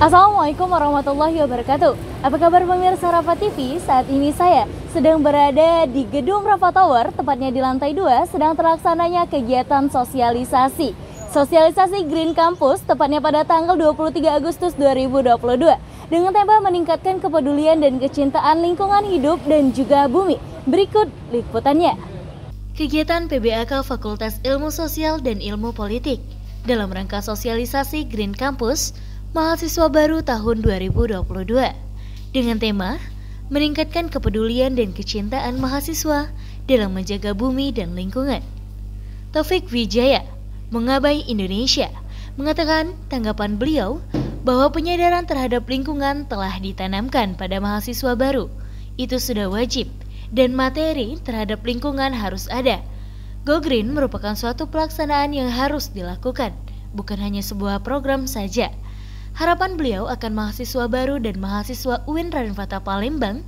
Assalamualaikum warahmatullahi wabarakatuh. Apa kabar pemirsa Rafa TV? Saat ini saya sedang berada di gedung Rafa Tower, tepatnya di lantai 2, sedang terlaksananya kegiatan sosialisasi. Sosialisasi Green Campus tepatnya pada tanggal 23 Agustus 2022 dengan tema meningkatkan kepedulian dan kecintaan lingkungan hidup dan juga bumi. Berikut liputannya. Kegiatan PBAK Fakultas Ilmu Sosial dan Ilmu Politik dalam rangka sosialisasi Green Campus mahasiswa baru tahun 2022 dengan tema meningkatkan kepedulian dan kecintaan mahasiswa dalam menjaga bumi dan lingkungan. Taufik Wijaya, Mengabai Indonesia, mengatakan tanggapan beliau bahwa penyadaran terhadap lingkungan telah ditanamkan pada mahasiswa baru. Itu sudah wajib dan materi terhadap lingkungan harus ada. Go Green merupakan suatu pelaksanaan yang harus dilakukan, bukan hanya sebuah program saja. Harapan beliau akan mahasiswa baru dan mahasiswa UIN Raden Fata Palembang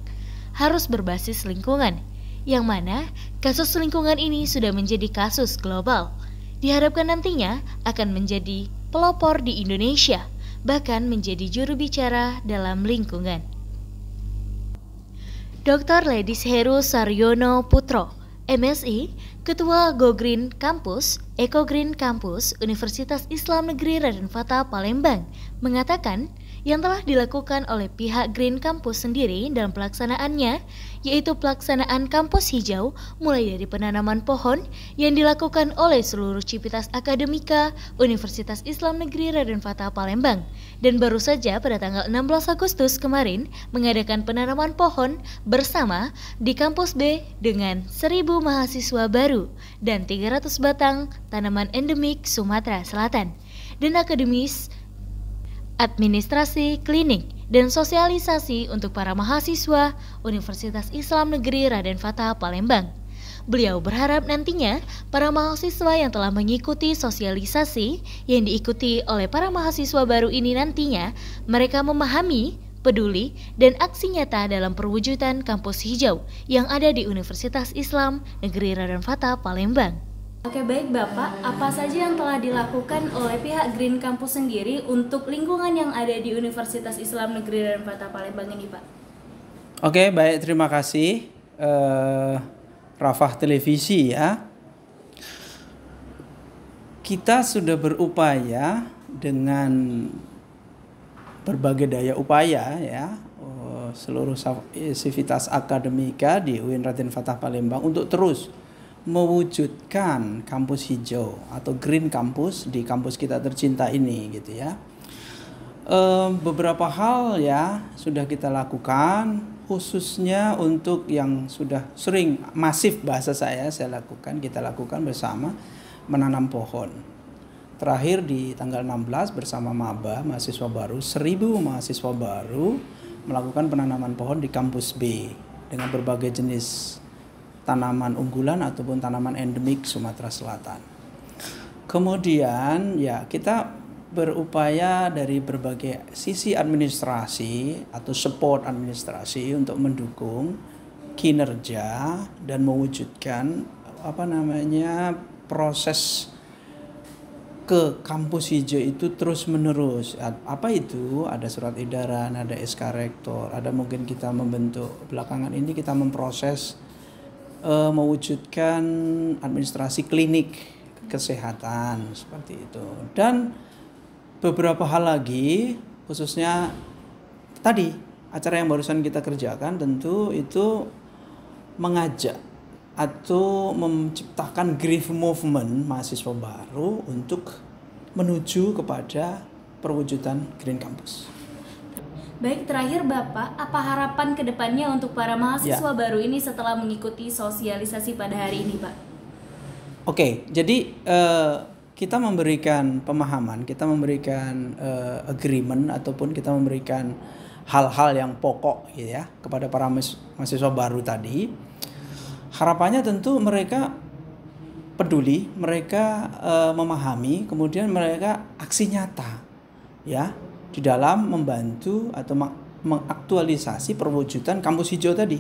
harus berbasis lingkungan, yang mana kasus lingkungan ini sudah menjadi kasus global. Diharapkan nantinya akan menjadi pelopor di Indonesia, bahkan menjadi juru bicara dalam lingkungan. Dr. Ledis Heru Saryono Putro MSI, Ketua Go Green Campus, Eco Green Campus Universitas Islam Negeri Raden Fatah Palembang, mengatakan yang telah dilakukan oleh pihak Green Campus sendiri dalam pelaksanaannya, yaitu pelaksanaan kampus hijau mulai dari penanaman pohon yang dilakukan oleh seluruh Civitas Akademika Universitas Islam Negeri Raden Fatah Palembang dan baru saja pada tanggal 16 Agustus kemarin mengadakan penanaman pohon bersama di kampus B dengan 1000 mahasiswa baru dan 300 batang tanaman endemik Sumatera Selatan dan akademis administrasi klinik, dan sosialisasi untuk para mahasiswa Universitas Islam Negeri Raden Fatah Palembang. Beliau berharap nantinya para mahasiswa yang telah mengikuti sosialisasi yang diikuti oleh para mahasiswa baru ini nantinya mereka memahami, peduli, dan aksi nyata dalam perwujudan kampus hijau yang ada di Universitas Islam Negeri Raden Fatah Palembang. Oke baik Bapak, apa saja yang telah dilakukan oleh pihak Green Campus sendiri untuk lingkungan yang ada di Universitas Islam Negeri dan Fata Palembang ini Pak? Oke baik, terima kasih uh, Rafah Televisi ya. Kita sudah berupaya dengan berbagai daya upaya ya oh, seluruh eh, sivitas akademika di UIN Raden Fatah Palembang untuk terus mewujudkan kampus hijau atau green kampus di kampus kita tercinta ini gitu ya. E, beberapa hal ya sudah kita lakukan khususnya untuk yang sudah sering masif bahasa saya saya lakukan kita lakukan bersama menanam pohon. Terakhir di tanggal 16 bersama maba mahasiswa baru 1000 mahasiswa baru melakukan penanaman pohon di kampus B dengan berbagai jenis tanaman unggulan ataupun tanaman endemik Sumatera Selatan. Kemudian ya kita berupaya dari berbagai sisi administrasi atau support administrasi untuk mendukung kinerja dan mewujudkan apa namanya proses ke kampus hijau itu terus menerus apa itu ada surat edaran ada SK rektor ada mungkin kita membentuk belakangan ini kita memproses uh, mewujudkan administrasi klinik kesehatan seperti itu dan beberapa hal lagi khususnya tadi acara yang barusan kita kerjakan tentu itu mengajak atau menciptakan grief movement mahasiswa baru untuk menuju kepada perwujudan Green Campus. Baik, terakhir Bapak, apa harapan kedepannya untuk para mahasiswa ya. baru ini setelah mengikuti sosialisasi pada hari ini, Pak? Oke, jadi uh, kita memberikan pemahaman, kita memberikan uh, agreement ataupun kita memberikan hal-hal yang pokok, gitu ya, kepada para mahasiswa baru tadi. Harapannya tentu mereka peduli, mereka uh, memahami, kemudian mereka aksi nyata, ya di dalam membantu atau mengaktualisasi perwujudan kampus hijau tadi.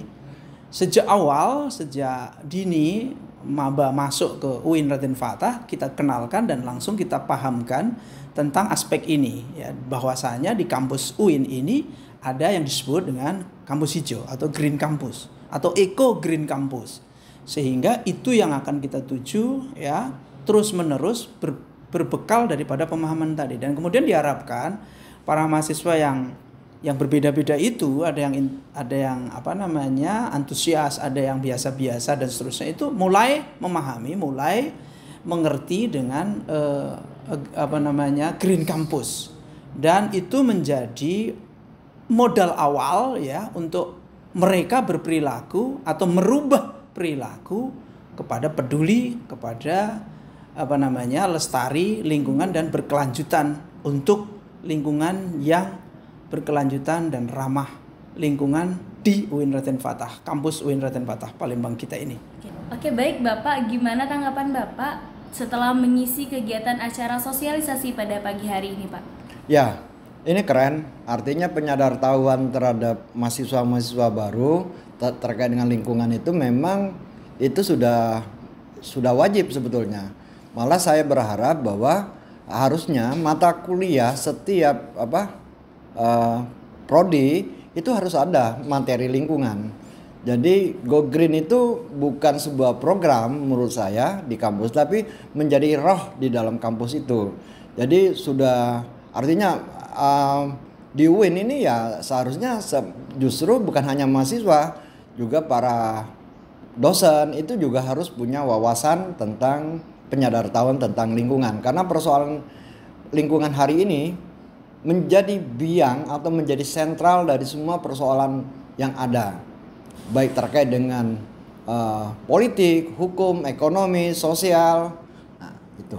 Sejak awal, sejak dini maba masuk ke UIN Raden Fatah, kita kenalkan dan langsung kita pahamkan tentang aspek ini ya bahwasanya di kampus UIN ini ada yang disebut dengan kampus hijau atau green campus atau eco green campus. Sehingga itu yang akan kita tuju ya terus-menerus ber, berbekal daripada pemahaman tadi dan kemudian diharapkan para mahasiswa yang yang berbeda-beda itu ada yang ada yang apa namanya antusias ada yang biasa-biasa dan seterusnya itu mulai memahami mulai mengerti dengan eh, apa namanya green campus dan itu menjadi modal awal ya untuk mereka berperilaku atau merubah perilaku kepada peduli kepada apa namanya lestari lingkungan dan berkelanjutan untuk lingkungan yang berkelanjutan dan ramah lingkungan di UIN Raden Fatah, kampus UIN Raden Fatah Palembang kita ini. Oke, baik Bapak, gimana tanggapan Bapak setelah mengisi kegiatan acara sosialisasi pada pagi hari ini, Pak? Ya, ini keren. Artinya tahuan terhadap mahasiswa-mahasiswa baru ter terkait dengan lingkungan itu memang itu sudah sudah wajib sebetulnya. Malah saya berharap bahwa harusnya mata kuliah setiap apa uh, prodi itu harus ada materi lingkungan. Jadi Go Green itu bukan sebuah program menurut saya di kampus tapi menjadi roh di dalam kampus itu. Jadi sudah artinya uh, di UIN ini ya seharusnya se justru bukan hanya mahasiswa juga para dosen itu juga harus punya wawasan tentang tahun tentang lingkungan karena persoalan lingkungan hari ini menjadi biang atau menjadi sentral dari semua persoalan yang ada baik terkait dengan uh, politik, hukum, ekonomi, sosial nah, itu.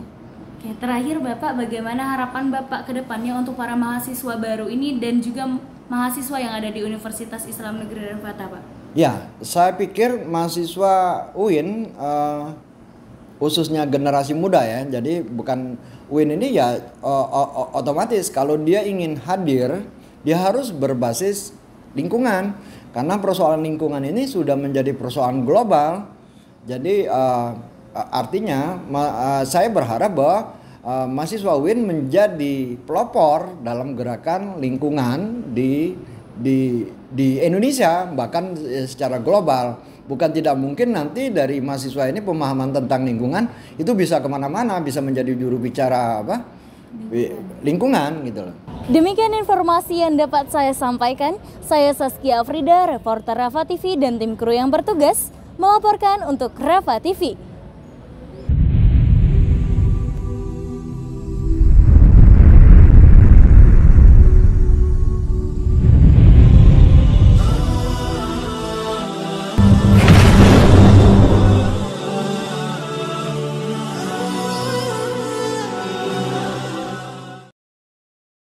Oke, terakhir Bapak bagaimana harapan Bapak ke depannya untuk para mahasiswa baru ini dan juga mahasiswa yang ada di Universitas Islam Negeri Fatah Pak? Ya, saya pikir mahasiswa UIN uh, eh, khususnya generasi muda ya. Jadi bukan Win ini ya otomatis kalau dia ingin hadir dia harus berbasis lingkungan karena persoalan lingkungan ini sudah menjadi persoalan global. Jadi uh, artinya uh, saya berharap bahwa uh, mahasiswa Win menjadi pelopor dalam gerakan lingkungan di di di Indonesia bahkan secara global bukan tidak mungkin nanti dari mahasiswa ini pemahaman tentang lingkungan itu bisa kemana-mana, bisa menjadi juru bicara apa lingkungan, lingkungan gitu loh. Demikian informasi yang dapat saya sampaikan. Saya Saskia Afrida, reporter Rafa TV dan tim kru yang bertugas melaporkan untuk Rafa TV.